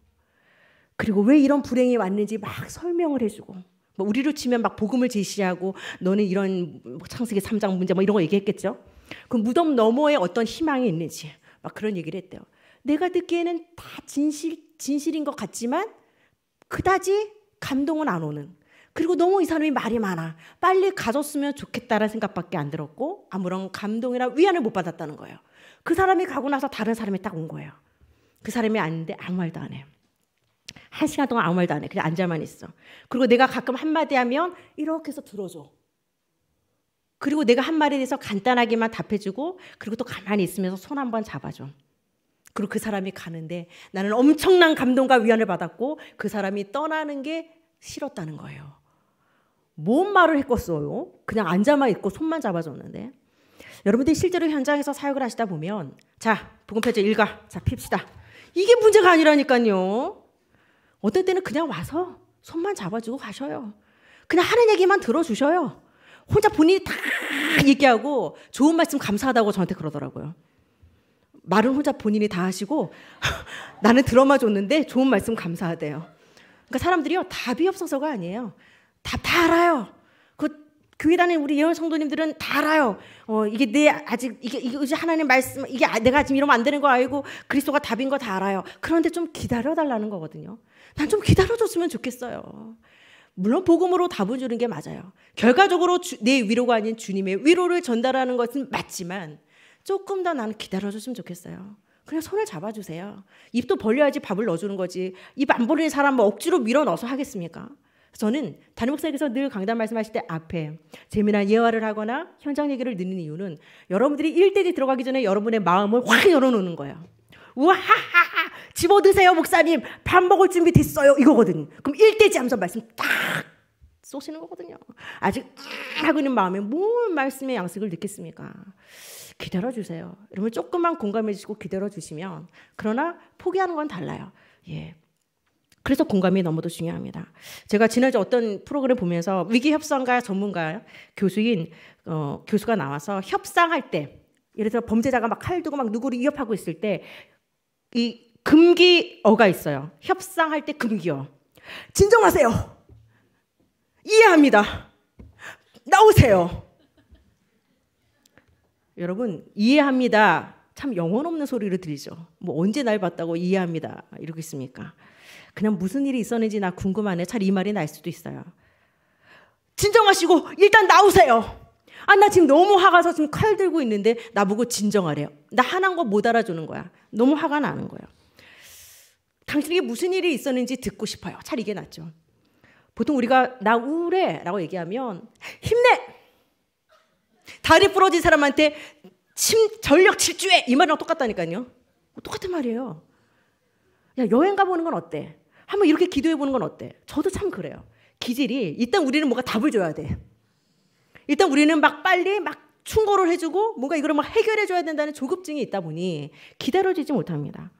그리고 왜 이런 불행이 왔는지 막 설명을 해주고 뭐 우리로 치면 막 복음을 제시하고 너는 이런 창세기 3장 문제 뭐 이런 거 얘기했겠죠. 그 무덤 너머에 어떤 희망이 있는지 막 그런 얘기를 했대요. 내가 듣기에는 다 진실 진실인 것 같지만 그다지 감동은 안 오는. 그리고 너무 이 사람이 말이 많아. 빨리 가졌으면 좋겠다라는 생각밖에 안 들었고 아무런 감동이나 위안을 못 받았다는 거예요. 그 사람이 가고 나서 다른 사람이 딱 온 거예요. 그 사람이 아닌데 아무 말도 안 해. 한 시간 동안 아무 말도 안 해. 그냥 앉아만 있어. 그리고 내가 가끔 한마디 하면 이렇게 해서 들어줘. 그리고 내가 한 말에 대해서 간단하게만 답해주고 그리고 또 가만히 있으면서 손 한번 잡아줘. 그리고 그 사람이 가는데 나는 엄청난 감동과 위안을 받았고 그 사람이 떠나는 게 싫었다는 거예요. 뭔 말을 했겠어요? 그냥 앉아만 있고 손만 잡아줬는데. 여러분들이 실제로 현장에서 사역을 하시다 보면 자, 복음편제 일가. 자, 핍시다. 이게 문제가 아니라니까요. 어떤 때는 그냥 와서 손만 잡아주고 가셔요. 그냥 하는 얘기만 들어주셔요. 혼자 본인이 다 얘기하고 좋은 말씀 감사하다고 저한테 그러더라고요. 말은 혼자 본인이 다 하시고 *laughs* 나는 들어만 줬는데 좋은 말씀 감사하대요. 그러니까 사람들이요 답이 없어서가 아니에요. 답 다 알아요. 그 교회 다니 우리 예언 성도님들은 다 알아요. 어 이게 내 아직 이게 이제 하나님 말씀 이게 아, 내가 지금 이러면 안 되는 거 알고 그리스도가 답인 거 다 알아요. 그런데 좀 기다려 달라는 거거든요. 난 좀 기다려 줬으면 좋겠어요. 물론 복음으로 답을 주는 게 맞아요. 결과적으로 주, 내 위로가 아닌 주님의 위로를 전달하는 것은 맞지만 조금 더 나는 기다려줬으면 좋겠어요. 그냥 손을 잡아주세요. 입도 벌려야지 밥을 넣어주는 거지. 입 안 벌리는 사람 뭐 억지로 밀어 넣어서 하겠습니까? 저는 담임 목사님께서 늘 강단 말씀하실 때 앞에 재미난 예화를 하거나 현장 얘기를 듣는 이유는 여러분들이 일대에 들어가기 전에 여러분의 마음을 확 열어놓는 거예요. 우하하하 집어드세요 목사님 밥 먹을 준비 됐어요 이거거든 그럼 1대지 하면서 말씀 딱 쏘시는 거거든요 아직 하고 있는 마음에 뭘 말씀의 양식을 느꼈습니까 기다려주세요 여러분 조금만 공감해 주시고 기다려주시면 그러나 포기하는 건 달라요 예. 그래서 공감이 너무도 중요합니다. 제가 지난주 어떤 프로그램 보면서 위기협상가 전문가 교수인 어, 교수가 나와서 협상할 때 예를 들어 범죄자가 막칼 두고 막 누구를 위협하고 있을 때이 금기어가 있어요. 협상할 때 금기어. 진정하세요. 이해합니다. 나오세요. 여러분 이해합니다. 참 영혼 없는 소리를 들리죠. 뭐 언제 날 봤다고 이해합니다. 이러고 있습니까? 그냥 무슨 일이 있었는지 나 궁금하네. 잘 이 말이 날 수도 있어요. 진정하시고 일단 나오세요. 아, 나 지금 너무 화가 나서 지금 칼 들고 있는데 나보고 진정하래요. 나 화난 거못 알아주는 거야. 너무 화가 나는 거예요. 당신에게 무슨 일이 있었는지 듣고 싶어요. 잘 이게 낫죠. 보통 우리가 나 우울해 라고 얘기하면 힘내! 다리 부러진 사람한테 침, 전력 질주해! 이 말이랑 똑같다니까요. 똑같은 말이에요. 야, 여행 가보는 건 어때? 한번 이렇게 기도해보는 건 어때? 저도 참 그래요. 기질이, 일단 우리는 뭔가 답을 줘야 돼. 일단 우리는 막 빨리 막 충고를 해주고 뭔가 이걸 막 해결해줘야 된다는 조급증이 있다 보니 기다려지지 못합니다.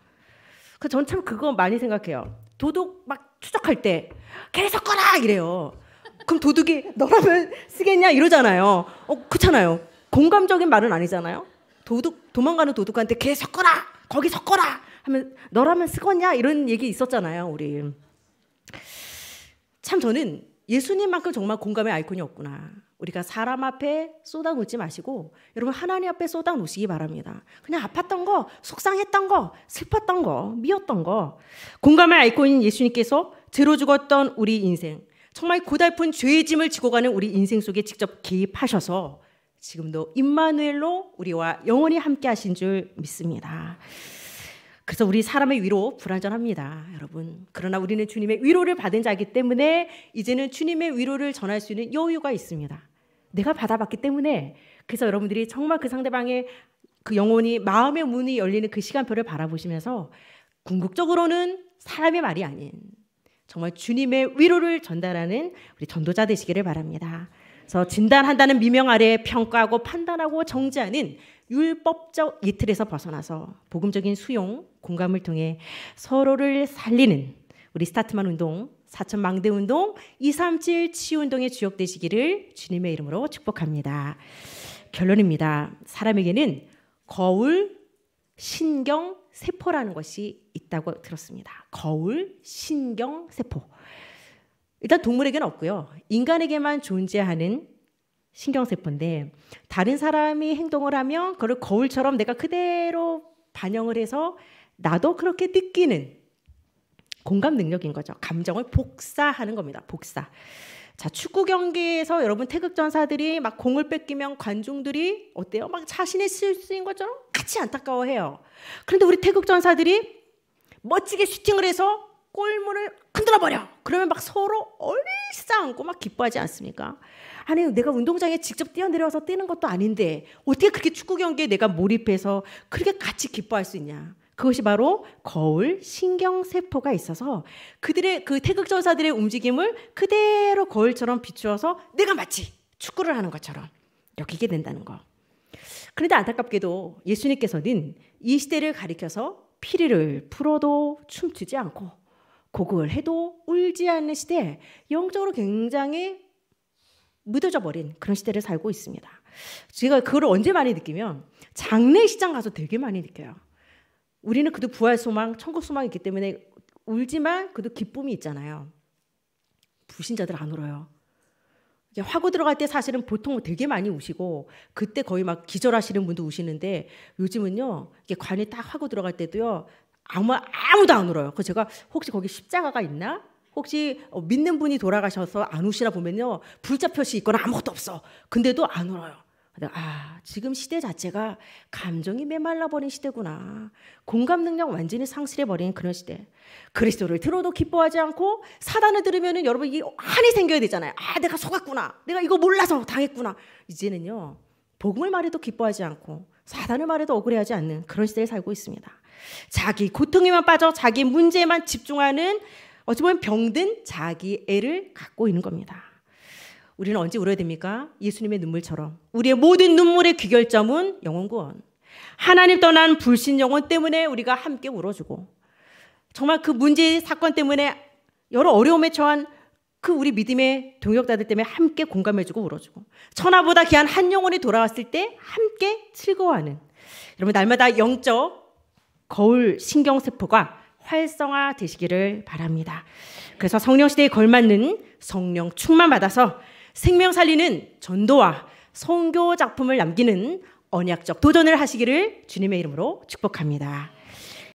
그 전 참 그거 많이 생각해요. 도둑 막 추적할 때 계속 꺼라 이래요. 그럼 도둑이 너라면 쓰겠냐 이러잖아요. 어 그렇잖아요. 공감적인 말은 아니잖아요. 도둑 도망가는 도둑한테 계속 꺼라 거기 서꺼라 하면 너라면 쓰겠냐 이런 얘기 있었잖아요 우리. 참 저는 예수님만큼 정말 공감의 아이콘이 없구나. 우리가 사람 앞에 쏟아놓지 마시고 여러분 하나님 앞에 쏟아놓으시기 바랍니다. 그냥 아팠던 거, 속상했던 거, 슬펐던 거, 미웠던 거. 공감의 아이콘인 예수님께서 죄로 죽었던 우리 인생, 정말 고달픈 죄의 짐을 지고 가는 우리 인생 속에 직접 개입하셔서 지금도 임마누엘로 우리와 영원히 함께 하신 줄 믿습니다. 그래서 우리 사람의 위로 불안전합니다 여러분. 그러나 우리는 주님의 위로를 받은 자이기 때문에 이제는 주님의 위로를 전할 수 있는 여유가 있습니다. 내가 받아봤기 때문에 그래서 여러분들이 정말 그 상대방의 그 영혼이 마음의 문이 열리는 그 시간표를 바라보시면서 궁극적으로는 사람의 말이 아닌 정말 주님의 위로를 전달하는 우리 전도자 되시기를 바랍니다. 그래서 진단한다는 미명 아래 평가하고 판단하고 정지하는 율법적 이틀에서 벗어나서 복음적인 수용, 공감을 통해 서로를 살리는 우리 스타트만 운동 사천 망대 운동, 237 치유 운동의 주역되시기를 주님의 이름으로 축복합니다. 결론입니다. 사람에게는 거울, 신경, 세포라는 것이 있다고 들었습니다. 거울, 신경, 세포. 일단 동물에게는 없고요. 인간에게만 존재하는 신경세포인데 다른 사람이 행동을 하면 그걸 거울처럼 내가 그대로 반영을 해서 나도 그렇게 느끼는 공감 능력인 거죠. 감정을 복사하는 겁니다. 복사. 자, 축구 경기에서 여러분 태극전사들이 막 공을 뺏기면 관중들이 어때요? 막 자신의 실수인 것처럼 같이 안타까워해요. 그런데 우리 태극전사들이 멋지게 슈팅을 해서 골문을 흔들어 버려. 그러면 막 서로 얼싸 안고 막 기뻐하지 않습니까? 아니 내가 운동장에 직접 뛰어내려서 뛰는 것도 아닌데 어떻게 그렇게 축구 경기에 내가 몰입해서 그렇게 같이 기뻐할 수 있냐? 그것이 바로 거울 신경세포가 있어서 그들의 그 태극전사들의 움직임을 그대로 거울처럼 비추어서 내가 마치 축구를 하는 것처럼 여기게 된다는 거. 그런데 안타깝게도 예수님께서는 이 시대를 가리켜서 피리를 풀어도 춤추지 않고 곡을 해도 울지 않는 시대 영적으로 굉장히 묻어져 버린 그런 시대를 살고 있습니다. 제가 그걸 언제 많이 느끼면 장례시장 가서 되게 많이 느껴요. 우리는 그도 부활 소망, 천국 소망이 있기 때문에 울지만 그도 기쁨이 있잖아요. 불신자들 안 울어요. 이제 화구 들어갈 때 사실은 보통 되게 많이 우시고 그때 거의 막 기절하시는 분도 우시는데 요즘은요 이게 관이 딱 화구 들어갈 때도요 아무 아무도 안 울어요. 그 제가 혹시 거기 십자가가 있나? 혹시 어, 믿는 분이 돌아가셔서 안 우시나 보면요 불자 표시 있거나 아무것도 없어. 근데도 안 울어요. 아, 지금 시대 자체가 감정이 메말라버린 시대구나. 공감 능력 완전히 상실해버린 그런 시대. 그리스도를 들어도 기뻐하지 않고 사단을 들으면 여러분 이게 한이 생겨야 되잖아요. 아, 내가 속았구나. 내가 이거 몰라서 당했구나. 이제는요, 복음을 말해도 기뻐하지 않고 사단을 말해도 억울해하지 않는 그런 시대에 살고 있습니다. 자기 고통에만 빠져 자기 문제에만 집중하는 어찌 보면 병든 자기 애를 갖고 있는 겁니다. 우리는 언제 울어야 됩니까? 예수님의 눈물처럼. 우리의 모든 눈물의 귀결점은 영혼구원. 하나님 떠난 불신 영혼 때문에 우리가 함께 울어주고 정말 그 문제 사건 때문에 여러 어려움에 처한 그 우리 믿음의 동역자들 때문에 함께 공감해주고 울어주고 천하보다 귀한 한 영혼이 돌아왔을 때 함께 즐거워하는 여러분 날마다 영적 거울 신경세포가 활성화 되시기를 바랍니다. 그래서 성령 시대에 걸맞는 성령 충만 받아서 생명 살리는 전도와 성교 작품을 남기는 언약적 도전을 하시기를 주님의 이름으로 축복합니다.